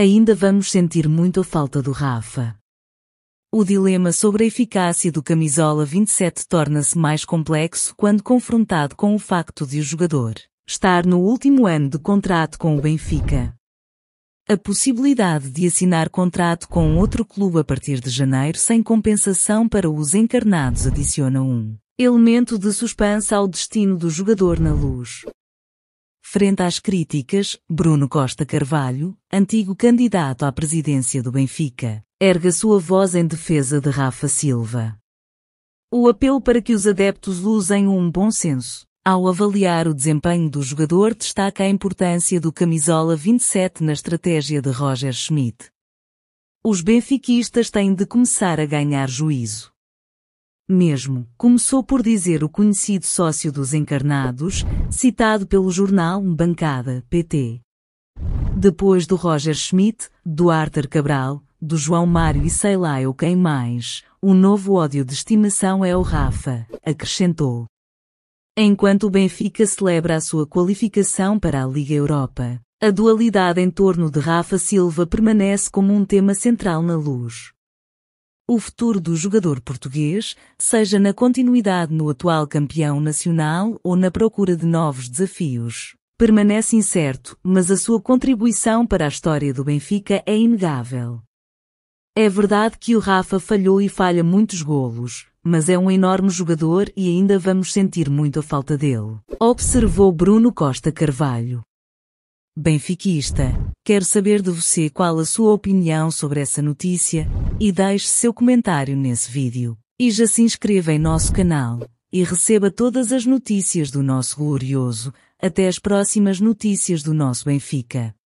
Ainda vamos sentir muito a falta do Rafa. O dilema sobre a eficácia do camisola 27 torna-se mais complexo quando confrontado com o facto de o jogador estar no último ano de contrato com o Benfica. A possibilidade de assinar contrato com outro clube a partir de janeiro sem compensação para os encarnados adiciona um elemento de suspensa ao destino do jogador na luz. Frente às críticas, Bruno Costa Carvalho, antigo candidato à presidência do Benfica, erga sua voz em defesa de Rafa Silva. O apelo para que os adeptos usem um bom senso. Ao avaliar o desempenho do jogador, destaca a importância do camisola 27 na estratégia de Roger Schmidt. Os benfiquistas têm de começar a ganhar juízo mesmo, começou por dizer o conhecido sócio dos encarnados, citado pelo jornal Bancada, PT. Depois do Roger Schmidt, do Arthur Cabral, do João Mário e sei lá eu quem mais, o novo ódio de estimação é o Rafa, acrescentou. Enquanto o Benfica celebra a sua qualificação para a Liga Europa, a dualidade em torno de Rafa Silva permanece como um tema central na luz o futuro do jogador português, seja na continuidade no atual campeão nacional ou na procura de novos desafios, permanece incerto, mas a sua contribuição para a história do Benfica é inegável. É verdade que o Rafa falhou e falha muitos golos, mas é um enorme jogador e ainda vamos sentir muito a falta dele. Observou Bruno Costa Carvalho benfiquista. Quero saber de você qual a sua opinião sobre essa notícia e deixe seu comentário nesse vídeo. E já se inscreva em nosso canal e receba todas as notícias do nosso glorioso. Até as próximas notícias do nosso Benfica.